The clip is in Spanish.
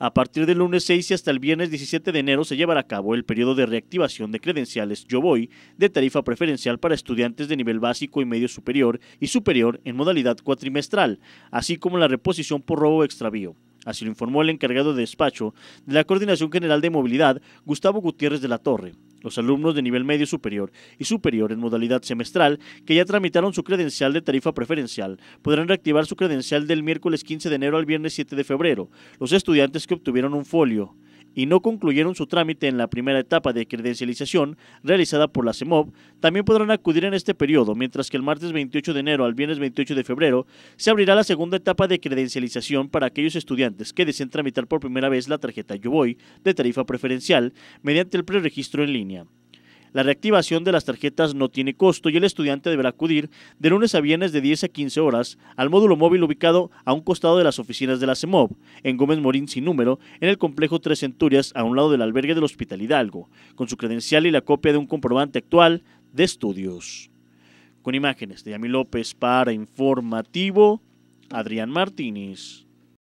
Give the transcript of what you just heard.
A partir del lunes 6 y hasta el viernes 17 de enero se llevará a cabo el periodo de reactivación de credenciales Yo Voy de tarifa preferencial para estudiantes de nivel básico y medio superior y superior en modalidad cuatrimestral, así como la reposición por robo o extravío. Así lo informó el encargado de despacho de la Coordinación General de Movilidad, Gustavo Gutiérrez de la Torre los alumnos de nivel medio superior y superior en modalidad semestral que ya tramitaron su credencial de tarifa preferencial podrán reactivar su credencial del miércoles 15 de enero al viernes 7 de febrero. Los estudiantes que obtuvieron un folio y no concluyeron su trámite en la primera etapa de credencialización realizada por la CEMOV, también podrán acudir en este periodo, mientras que el martes 28 de enero al viernes 28 de febrero se abrirá la segunda etapa de credencialización para aquellos estudiantes que deseen tramitar por primera vez la tarjeta YouBoy de tarifa preferencial mediante el preregistro en línea. La reactivación de las tarjetas no tiene costo y el estudiante deberá acudir de lunes a viernes de 10 a 15 horas al módulo móvil ubicado a un costado de las oficinas de la CEMOV, en Gómez Morín sin número, en el complejo Tres Centurias, a un lado del albergue del Hospital Hidalgo, con su credencial y la copia de un comprobante actual de estudios. Con imágenes de Yami López para Informativo, Adrián Martínez.